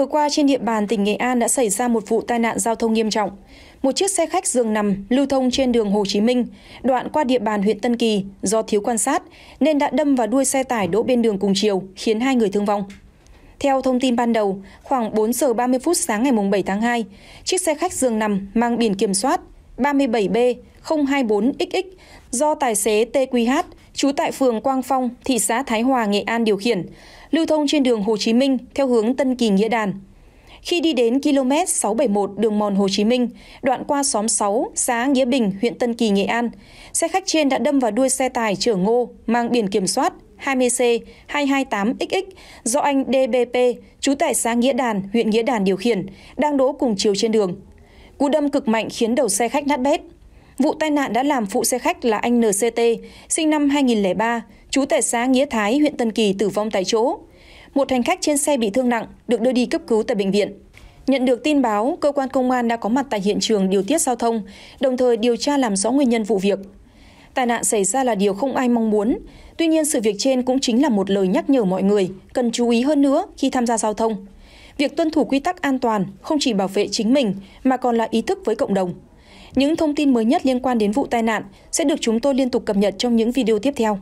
Vừa qua trên địa bàn tỉnh Nghệ An đã xảy ra một vụ tai nạn giao thông nghiêm trọng. Một chiếc xe khách dường nằm lưu thông trên đường Hồ Chí Minh, đoạn qua địa bàn huyện Tân Kỳ do thiếu quan sát nên đã đâm vào đuôi xe tải đỗ bên đường cùng chiều, khiến hai người thương vong. Theo thông tin ban đầu, khoảng 4 giờ 30 phút sáng ngày 7 tháng 2, chiếc xe khách dường nằm mang biển kiểm soát 37B024XX do tài xế TQH trú tại phường Quang Phong, thị xã Thái Hòa, Nghệ An điều khiển, lưu thông trên đường Hồ Chí Minh theo hướng Tân Kỳ Nghĩa Đàn. Khi đi đến km 671 đường mòn Hồ Chí Minh, đoạn qua xóm 6, xã Nghĩa Bình, huyện Tân Kỳ, Nghệ An, xe khách trên đã đâm vào đuôi xe tải chở ngô mang biển kiểm soát 20C228XX do anh DBP, chú tại xã Nghĩa Đàn, huyện Nghĩa Đàn điều khiển, đang đỗ cùng chiều trên đường. Cú đâm cực mạnh khiến đầu xe khách nát bét. Vụ tai nạn đã làm phụ xe khách là anh NCT, sinh năm 2003, trú tại xã Nghĩa Thái, huyện Tân Kỳ tử vong tại chỗ. Một hành khách trên xe bị thương nặng, được đưa đi cấp cứu tại bệnh viện. Nhận được tin báo, cơ quan công an đã có mặt tại hiện trường điều tiết giao thông, đồng thời điều tra làm rõ nguyên nhân vụ việc. Tai nạn xảy ra là điều không ai mong muốn, tuy nhiên sự việc trên cũng chính là một lời nhắc nhở mọi người cần chú ý hơn nữa khi tham gia giao thông. Việc tuân thủ quy tắc an toàn không chỉ bảo vệ chính mình mà còn là ý thức với cộng đồng. Những thông tin mới nhất liên quan đến vụ tai nạn sẽ được chúng tôi liên tục cập nhật trong những video tiếp theo.